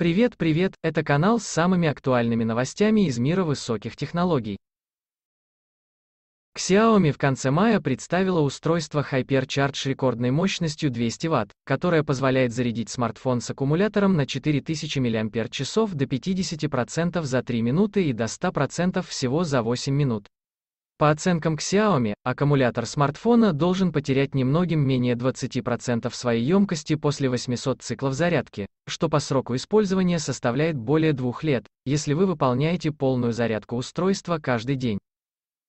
Привет, привет, это канал с самыми актуальными новостями из мира высоких технологий. Xiaomi в конце мая представила устройство HyperCharge рекордной мощностью 200 Вт, которое позволяет зарядить смартфон с аккумулятором на 4000 мАч до 50% за 3 минуты и до 100% всего за 8 минут. По оценкам Xiaomi, аккумулятор смартфона должен потерять немногим менее 20% своей емкости после 800 циклов зарядки, что по сроку использования составляет более двух лет, если вы выполняете полную зарядку устройства каждый день.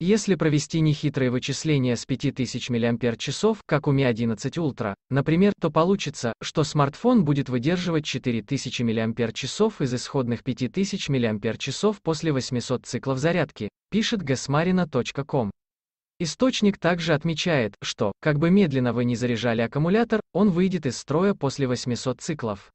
Если провести нехитрые вычисления с 5000 мАч, как у Mi 11 Ultra, например, то получится, что смартфон будет выдерживать 4000 мАч из исходных 5000 мАч после 800 циклов зарядки, пишет gasmarina.com. Источник также отмечает, что, как бы медленно вы не заряжали аккумулятор, он выйдет из строя после 800 циклов.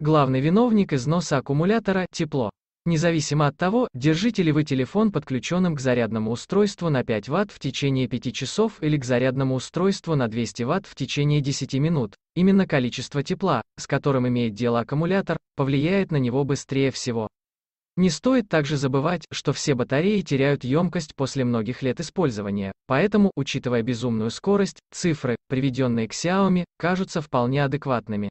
Главный виновник износа аккумулятора – тепло. Независимо от того, держите ли вы телефон подключенным к зарядному устройству на 5 Вт в течение 5 часов или к зарядному устройству на 200 Вт в течение 10 минут, именно количество тепла, с которым имеет дело аккумулятор, повлияет на него быстрее всего. Не стоит также забывать, что все батареи теряют емкость после многих лет использования, поэтому, учитывая безумную скорость, цифры, приведенные к Xiaomi, кажутся вполне адекватными.